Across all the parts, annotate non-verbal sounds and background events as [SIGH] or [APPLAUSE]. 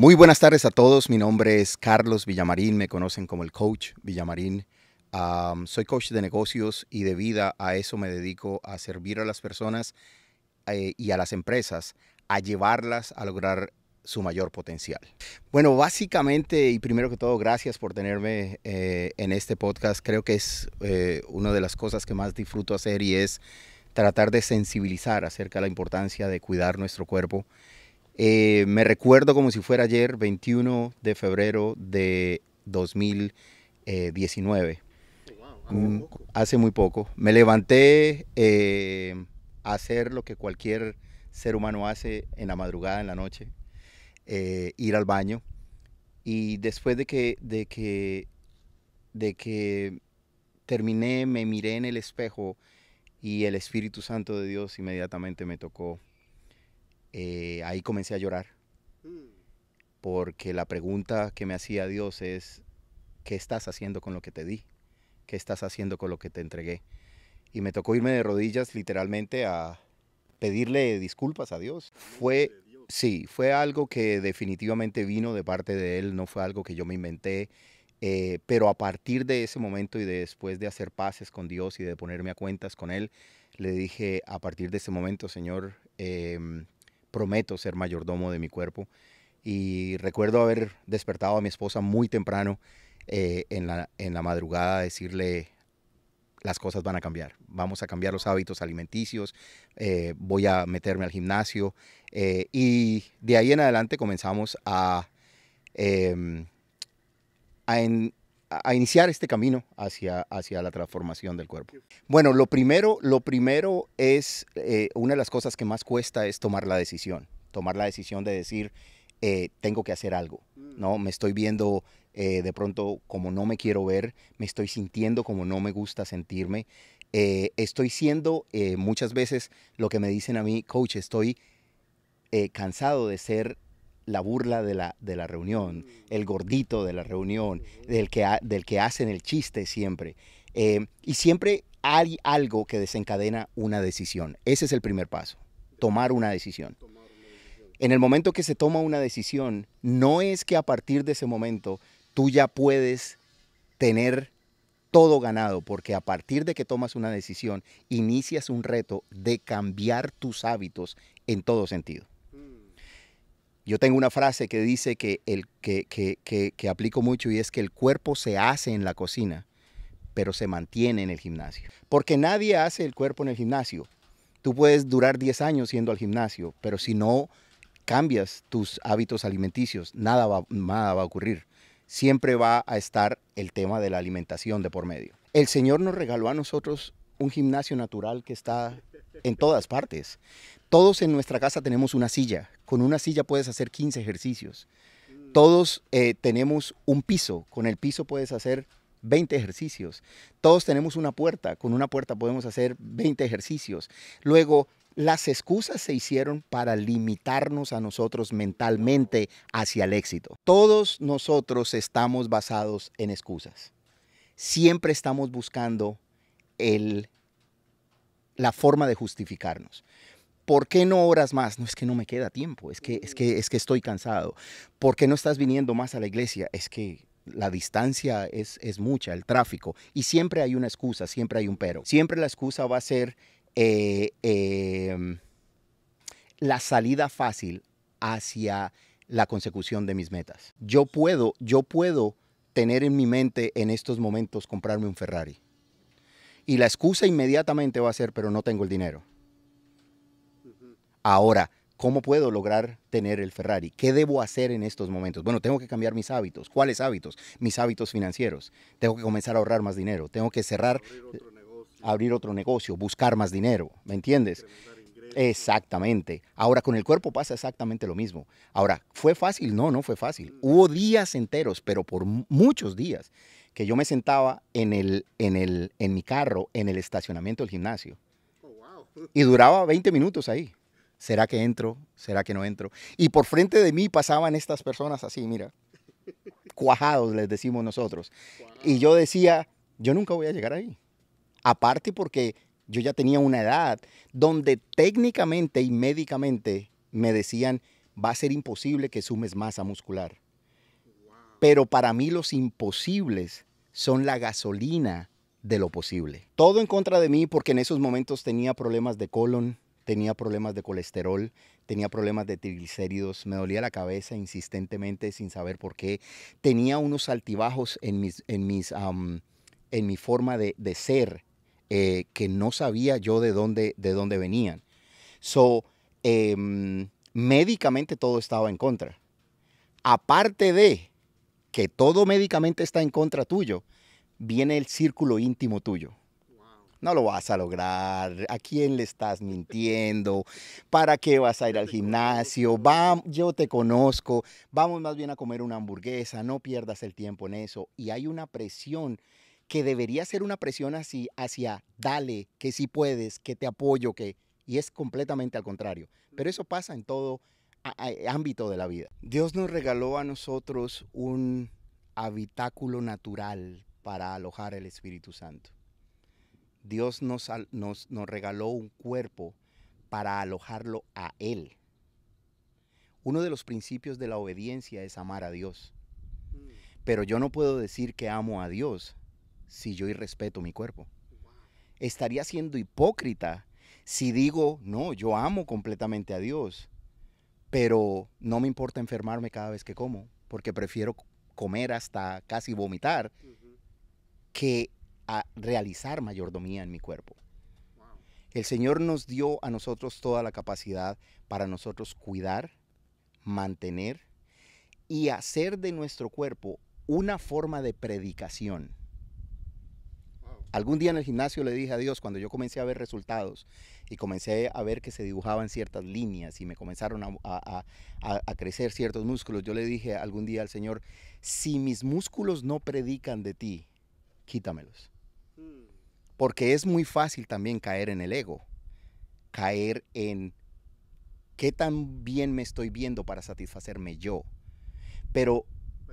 Muy buenas tardes a todos. Mi nombre es Carlos Villamarín. Me conocen como el coach Villamarín. soy coach de negocios y de vida. A eso me dedico, a servir a las personas eh, y a las empresas, a llevarlas a lograr su mayor potencial. Bueno, básicamente y primero que todo, gracias por tenerme eh, en este podcast. Creo que es eh, una de las cosas que más disfruto hacer y es tratar de sensibilizar acerca de la importancia de cuidar nuestro cuerpo eh, me recuerdo como si fuera ayer, 21 de febrero de 2019. Mm, hace muy poco. Me levanté eh, a hacer lo que cualquier ser humano hace en la madrugada, en la noche, eh, ir al baño. Y después de que, de que, de que terminé, me miré en el espejo y el Espíritu Santo de Dios inmediatamente me tocó eh, ahí comencé a llorar. Porque la pregunta que me hacía Dios es, ¿qué estás haciendo con lo que te di? ¿Qué estás haciendo con lo que te entregué? Y me tocó irme de rodillas literalmente a pedirle disculpas a Dios. Fue, sí, fue algo que definitivamente vino de parte de Él, no fue algo que yo me inventé. Eh, pero a partir de ese momento y después de hacer paces con Dios y de ponerme a cuentas con Él, le dije, a partir de ese momento, Señor, em, prometo ser mayordomo de mi cuerpo. Y recuerdo haber despertado a mi esposa muy temprano eh, en, la, madrugada a decirle, las cosas van a cambiar. Vamos a cambiar los hábitos alimenticios, eh, voy a meterme al gimnasio. Eh, y de ahí en adelante comenzamos a, em, a iniciar este camino hacia, hacia la transformación del cuerpo? Bueno, lo primero, lo primero es, eh, una de las cosas que más cuesta es tomar la decisión, tomar la decisión de decir, eh, tengo que hacer algo, ¿no? Mm. Me estoy viendo eh, de pronto como no me quiero ver, me estoy sintiendo como no me gusta sentirme, estoy siendo muchas veces lo que me dicen a mí, coach, estoy cansado de ser la burla de la, de la reunión, el gordito de la reunión, del que, del que hacen el chiste siempre. Eh, y siempre hay algo que desencadena una decisión. Ese es el primer paso, tomar una decisión. En el momento que se toma una decisión, no es que a partir de ese momento tú ya puedes tener todo ganado, porque a partir de que tomas una decisión, inicias un reto de cambiar tus hábitos en todo sentido. Yo tengo una frase que dice que, el, que, que, aplico mucho y es que el cuerpo se hace en la cocina, pero se mantiene en el gimnasio. Porque nadie hace el cuerpo en el gimnasio. Tú puedes durar 10 años yendo al gimnasio, pero si no cambias tus hábitos alimenticios, nada nada va a ocurrir. Siempre va a estar el tema de la alimentación de por medio. El Señor nos regaló a nosotros un gimnasio natural que está en todas partes. Todos en nuestra casa tenemos una silla. Con una silla puedes hacer 15 ejercicios. Todos eh, tenemos un piso. Con el piso puedes hacer 20 ejercicios. Todos tenemos una puerta. Con una puerta podemos hacer 20 ejercicios. Luego, las excusas se hicieron para limitarnos a nosotros mentalmente hacia el éxito. Todos nosotros estamos basados en excusas. Siempre estamos buscando el la forma de justificarnos. ¿Por qué no oras más? No es que no me queda tiempo, es que, es que, es que estoy cansado. ¿Por qué no estás viniendo más a la iglesia? Es que la distancia es, es mucha, el tráfico. Y siempre hay una excusa, siempre hay un pero. Siempre la excusa va a ser eh, em, la salida fácil hacia la consecución de mis metas. Yo puedo, yo puedo tener en mi mente en estos momentos comprarme un Ferrari y la excusa inmediatamente va a ser, pero no tengo el dinero. Ahora, ¿cómo puedo lograr tener el Ferrari? ¿Qué debo hacer en estos momentos? Bueno, tengo que cambiar mis hábitos. ¿Cuáles hábitos? Mis hábitos financieros. Tengo que comenzar a ahorrar más dinero. Tengo que cerrar, abrir otro eh, negocio, buscar más dinero. ¿Me entiendes? Exactamente. Ahora con el cuerpo pasa exactamente lo mismo. Ahora, ¿fue fácil? No, no fue fácil. Hubo días enteros, pero por muchos días, que yo me sentaba en, el, en, el, en mi carro, en el estacionamiento del gimnasio. Oh, [LAUGHS] y duraba 20 minutos ahí. ¿Será que entro? ¿Será que no entro? Y por frente de mí pasaban estas personas así, mira, cuajados les decimos nosotros. Y yo decía, yo nunca voy a llegar ahí. Aparte porque yo ya tenía una edad donde técnicamente y médicamente me decían, va a ser imposible que sumes masa muscular. Pero para mí los imposibles son la gasolina de lo posible. Todo en contra de mí porque en esos momentos tenía problemas de colon, tenía problemas de colesterol, tenía problemas de triglicéridos, me dolía la cabeza insistentemente sin saber por qué, tenía unos altibajos en, mis, en, mis, en mi forma de, ser eh, que no sabía yo de dónde, de dónde venían. So, em, médicamente todo estaba en contra. Aparte de que todo médicamente está en contra tuyo, viene el círculo íntimo tuyo. No lo vas a lograr. ¿A quién le estás mintiendo? ¿Para qué vas a ir al gimnasio? Va, yo te conozco. Vamos más bien a comer una hamburguesa. No pierdas el tiempo en eso. Y hay una presión que debería ser una presión así hacia dale, que si puedes, que te apoyo, que y es completamente al contrario. Pero eso pasa en todo ámbito de la vida. Dios nos regaló a nosotros un habitáculo natural para alojar el Espíritu Santo. Dios nos, nos, nos regaló un cuerpo para alojarlo a Él. Uno de los principios de la obediencia es amar a Dios. Mm. Pero yo no puedo decir que amo a Dios si yo irrespeto mi cuerpo. Estaría siendo hipócrita si digo, no, yo amo completamente a Dios, pero no me importa enfermarme cada vez que como, porque prefiero comer hasta casi vomitar que realizar mayordomía en mi cuerpo. El Señor nos dio a nosotros toda la capacidad para nosotros cuidar, mantener y hacer de nuestro cuerpo una forma de predicación. Algún día en el gimnasio le dije a Dios, cuando yo comencé a ver resultados y comencé a ver que se dibujaban ciertas líneas y me comenzaron a, a crecer ciertos músculos, yo le dije algún día al Señor, si mis músculos no predican de ti, quítamelos. Hmm. Porque es muy fácil también caer en el ego, caer en qué tan bien me estoy viendo para satisfacerme yo. Pero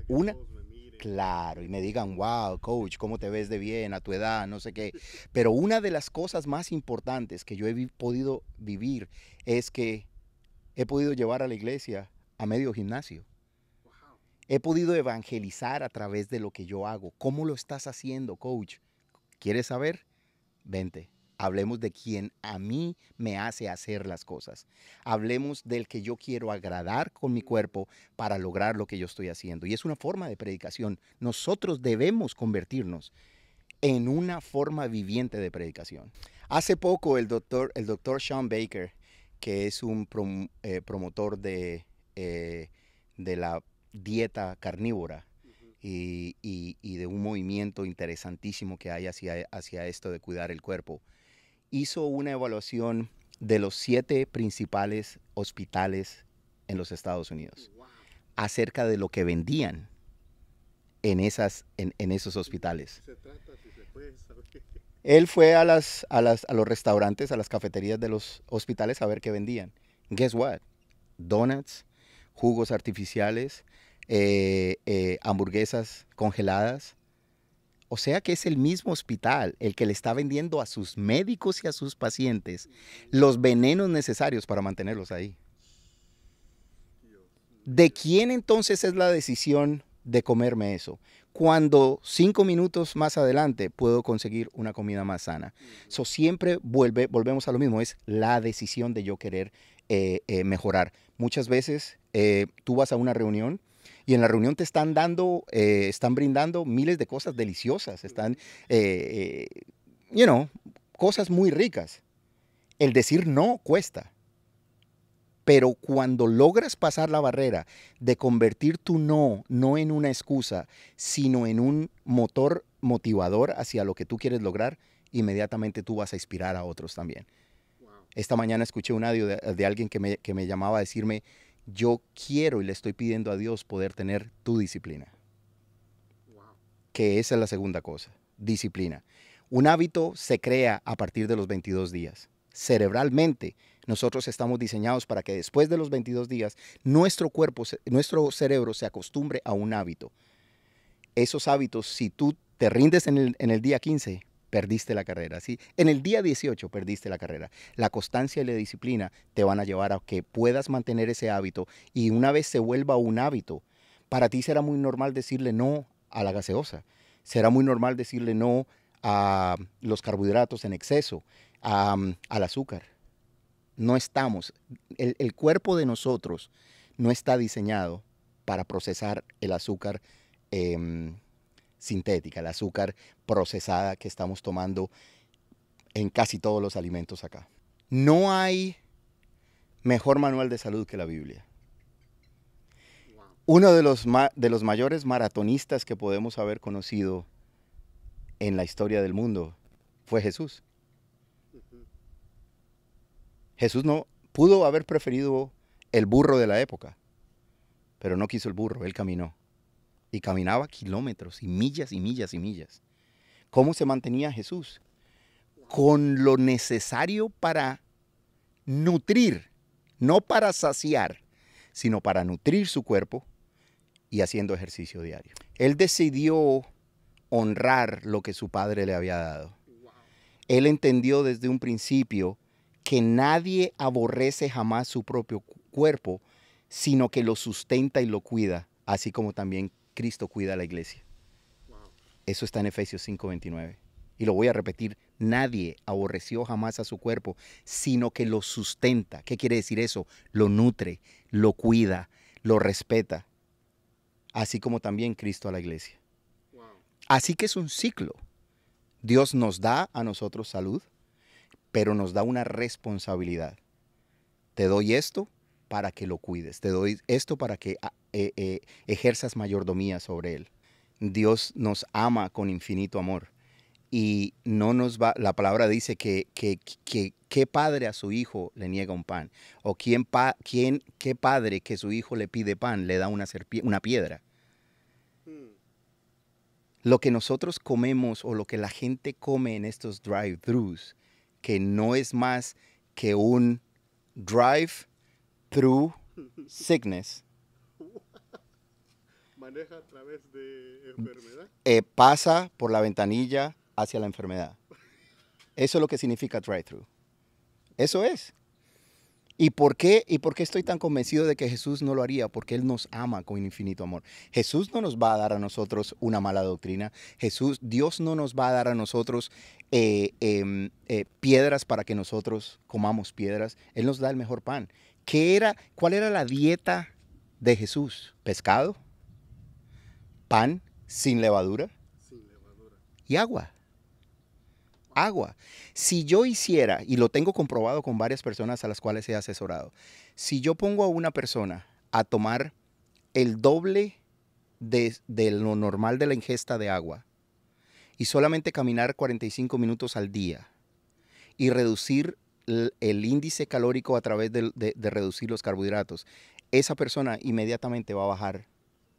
una... Claro, y me digan, wow, coach, ¿cómo te ves de bien a tu edad? No sé qué. Pero una de las cosas más importantes que yo he podido vivir es que he podido llevar a la iglesia a medio gimnasio. He podido evangelizar a través de lo que yo hago. ¿Cómo lo estás haciendo, coach? ¿Quieres saber? Vente. Hablemos de quien a mí me hace hacer las cosas. Hablemos del que yo quiero agradar con mi cuerpo para lograr lo que yo estoy haciendo. Y es una forma de predicación. Nosotros debemos convertirnos en una forma viviente de predicación. Hace poco el doctor, el doctor Sean Baker, que es un eh, promotor eh, de, la dieta carnívora, y, de un movimiento interesantísimo que hay hacia esto de cuidar el cuerpo hizo una evaluación de los siete principales hospitales en los Estados Unidos acerca de lo que vendían en, esas, en, esos hospitales. [LAUGHS] Él fue a, a, los restaurantes, a las cafeterías de los hospitales a ver qué vendían. Guess what? Donuts, jugos artificiales, eh, eh, hamburguesas congeladas, o sea que es el mismo hospital el que le está vendiendo a sus médicos y a sus pacientes los venenos necesarios para mantenerlos ahí. ¿De quién entonces es la decisión de comerme eso? Cuando cinco minutos más adelante puedo conseguir una comida más sana. Eso siempre vuelve, volvemos a lo mismo, es la decisión de yo querer eh, eh, mejorar. Muchas veces eh, tú vas a una reunión y en la reunión te están dando, eh, están brindando miles de cosas deliciosas, están, eh, eh, you know, cosas muy ricas. El decir no cuesta. Pero cuando logras pasar la barrera de convertir tu no no en una excusa, sino en un motor motivador hacia lo que tú quieres lograr, inmediatamente tú vas a inspirar a otros también. Esta mañana escuché un audio de, alguien que me, que me llamaba a decirme, yo quiero y le estoy pidiendo a Dios poder tener tu disciplina. Que esa es la segunda cosa, disciplina. Un hábito se crea a partir de los 22 días. Cerebralmente, nosotros estamos diseñados para que después de los 22 días, nuestro cuerpo, nuestro cerebro se acostumbre a un hábito. Esos hábitos, si tú te rindes en el, en el día 15, perdiste la carrera. ¿sí? En el día 18 perdiste la carrera. La constancia y la disciplina te van a llevar a que puedas mantener ese hábito y una vez se vuelva un hábito, para ti será muy normal decirle no a la gaseosa, será muy normal decirle no a los carbohidratos en exceso, a, mm, al azúcar. No estamos, el, cuerpo de nosotros no está diseñado para procesar el azúcar. Em, sintética, el azúcar procesada que estamos tomando en casi todos los alimentos acá. No hay mejor manual de salud que la Biblia. Uno de los, de los mayores maratonistas que podemos haber conocido en la historia del mundo fue Jesús. Jesús no pudo haber preferido el burro de la época, pero no quiso el burro, él caminó y caminaba kilómetros y millas y millas y millas. ¿Cómo se mantenía Jesús? Con lo necesario para nutrir, no para saciar, sino para nutrir su cuerpo y haciendo ejercicio diario. Él decidió honrar lo que su padre le había dado. Él entendió desde un principio que nadie aborrece jamás su propio cuerpo, sino que lo sustenta y lo cuida, así como también Cristo cuida a la iglesia. Eso está en Efesios 5:29. Y lo voy a repetir, nadie aborreció jamás a su cuerpo, sino que lo sustenta. ¿Qué quiere decir eso? Lo nutre, lo cuida, lo respeta, así como también Cristo a la iglesia. Así que es un ciclo. Dios nos da a nosotros salud, pero nos da una responsabilidad. Te doy esto, para que lo cuides, te doy esto para que ah, eh, eh, ejerzas mayordomía sobre él. Dios nos ama con infinito amor y no nos va, la palabra dice que, que, que, qué padre a su hijo le niega un pan, o quién, quién, qué padre que su hijo le pide pan le da una, una piedra. Hmm. Lo que nosotros comemos o lo que la gente come en estos drive-thrus, que no es más que un drive through [LAUGHS] sickness. Maneja a través de enfermedad. Eh, pasa por la ventanilla hacia la enfermedad. Eso es lo que significa try through Eso es. ¿Y por qué? ¿Y por qué estoy tan convencido de que Jesús no lo haría? Porque Él nos ama con infinito amor. Jesús no nos va a dar a nosotros una mala doctrina. Jesús, Dios no nos va a dar a nosotros eh, em, eh, piedras para que nosotros comamos piedras. Él nos da el mejor pan era, ¿Cuál era la dieta de Jesús? Pescado, pan sin levadura, y agua. Agua. Si yo hiciera, y lo tengo comprobado con varias personas a las cuales he asesorado, si yo pongo a una persona a tomar el doble de, de, lo normal de la ingesta de agua y solamente caminar 45 minutos al día y reducir el índice calórico a través de, reducir los carbohidratos, esa persona inmediatamente va a bajar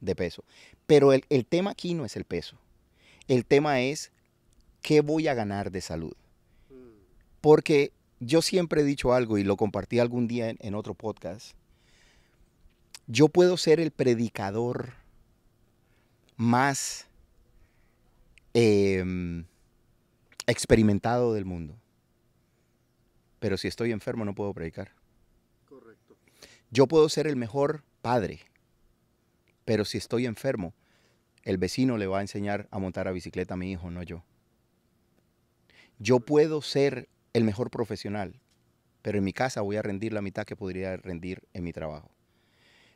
de peso. Pero el, tema aquí no es el peso. El tema es qué voy a ganar de salud. Mm. Porque yo siempre he dicho algo y lo compartí algún día en, otro podcast. Yo puedo ser el predicador más em, experimentado del mundo pero si estoy enfermo no puedo predicar. Correcto. Yo puedo ser el mejor padre, pero si estoy enfermo, el vecino le va a enseñar a montar a bicicleta a mi hijo, no yo. Yo puedo ser el mejor profesional, pero en mi casa voy a rendir la mitad que podría rendir en mi trabajo.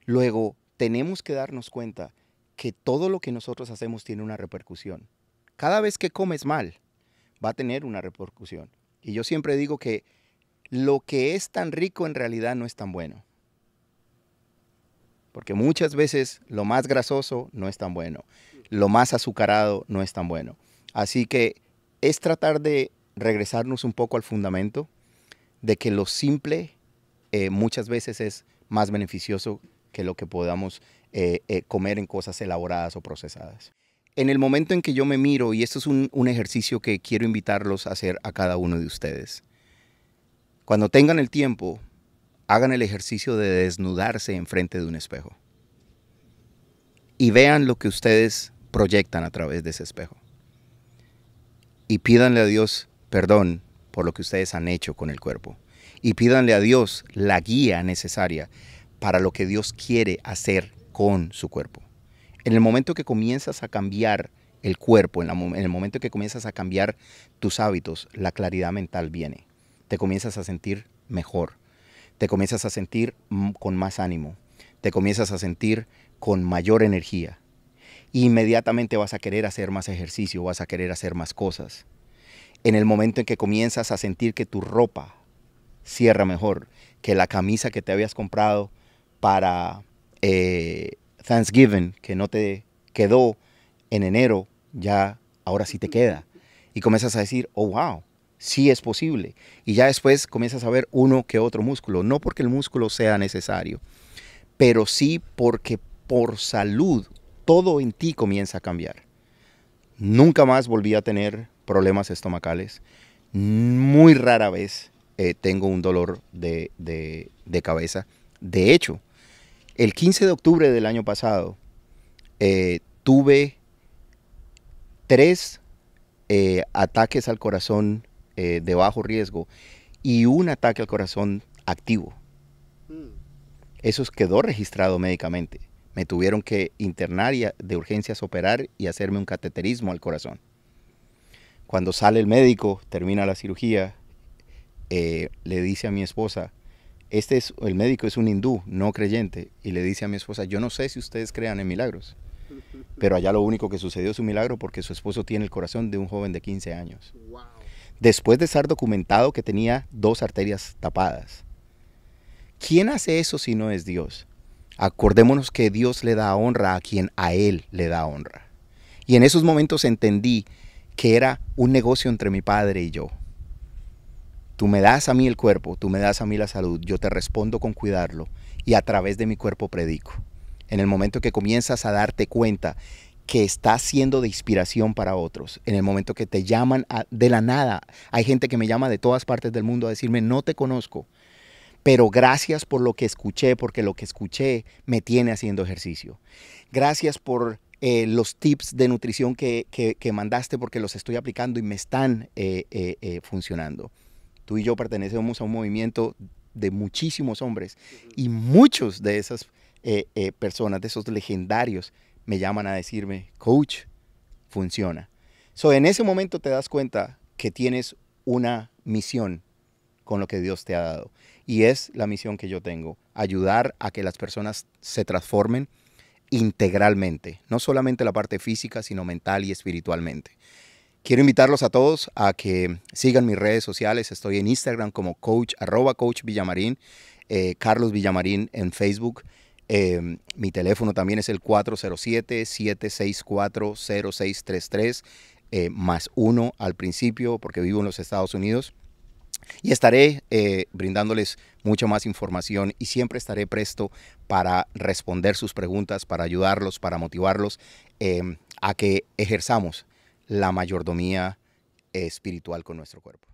Luego, tenemos que darnos cuenta que todo lo que nosotros hacemos tiene una repercusión. Cada vez que comes mal, va a tener una repercusión. Y yo siempre digo que lo que es tan rico en realidad no es tan bueno. Porque muchas veces lo más grasoso no es tan bueno, lo más azucarado no es tan bueno. Así que es tratar de regresarnos un poco al fundamento de que lo simple eh, muchas veces es más beneficioso que lo que podamos eh, eh, comer en cosas elaboradas o procesadas. En el momento en que yo me miro, y esto es un ejercicio que quiero invitarlos a hacer a cada uno de ustedes, cuando tengan el tiempo, hagan el ejercicio de desnudarse enfrente de un espejo. Y vean lo que ustedes proyectan a través de ese espejo. Y pídanle a Dios perdón por lo que ustedes han hecho con el cuerpo. Y pídanle a Dios la guía necesaria para lo que Dios quiere hacer con su cuerpo. En el momento que comienzas a cambiar el cuerpo, en, en el momento que comienzas a cambiar tus hábitos, la claridad mental viene te comienzas a sentir mejor, te comienzas a sentir con más ánimo, te comienzas a sentir con mayor energía. Inmediatamente vas a querer hacer más ejercicio, vas a querer hacer más cosas. En el momento en que comienzas a sentir que tu ropa cierra mejor, que la camisa que te habías comprado para eh, Thanksgiving, que no te quedó en enero, ya ahora sí te queda. Y comienzas a decir, oh, wow, sí es posible. Y ya después comienzas a ver uno que otro músculo, no porque el músculo sea necesario, pero sí porque por salud todo en ti comienza a cambiar. Nunca más volví a tener problemas estomacales. Muy rara vez eh, tengo un dolor de, cabeza. De hecho, el 15 de octubre del año pasado eh, tuve tres eh, ataques al corazón eh, de bajo riesgo y un ataque al corazón activo. Mm. Eso quedó registrado médicamente. Me tuvieron que internar y de urgencias operar y hacerme un cateterismo al corazón. Cuando sale el médico, termina la cirugía, eh, le dice a mi esposa, este es, el médico es un hindú, no creyente, y le dice a mi esposa, yo no sé si ustedes crean en milagros, [LAUGHS] pero allá lo único que sucedió es un milagro porque su esposo tiene el corazón de un joven de 15 años después de estar documentado que tenía dos arterias tapadas. ¿Quién hace eso si no es Dios? Acordémonos que Dios le da honra a quien a Él le da honra. Y en esos momentos entendí que era un negocio entre mi padre y yo. Tú me das a mí el cuerpo, tú me das a mí la salud, yo te respondo con cuidarlo y a través de mi cuerpo predico. En el momento que comienzas a darte cuenta que está siendo de inspiración para otros. En el momento que te llaman de la nada, hay gente que me llama de todas partes del mundo a decirme, no te conozco, pero gracias por lo que escuché, porque lo que escuché me tiene haciendo ejercicio. Gracias por eh, los tips de nutrición que, mandaste, porque los estoy aplicando y me están eh, eh, funcionando. Tú y yo pertenecemos a un movimiento de muchísimos hombres y muchos de esas personas, de esos legendarios, me llaman a decirme, coach, funciona. So, en ese momento te das cuenta que tienes una misión con lo que Dios te ha dado. Y es la misión que yo tengo, ayudar a que las personas se transformen integralmente, no solamente la parte física, sino mental y espiritualmente. Quiero invitarlos a todos a que sigan mis redes sociales. Estoy en Instagram como coach, arroba coach Villamarín, eh, Carlos Villamarín en Facebook. Em, mi teléfono también es el 407-764-0633, eh, más uno al principio, porque vivo en los Estados Unidos. Y estaré eh, brindándoles mucha más información y siempre estaré presto para responder sus preguntas, para ayudarlos, para motivarlos em, a que ejerzamos la mayordomía espiritual con nuestro cuerpo.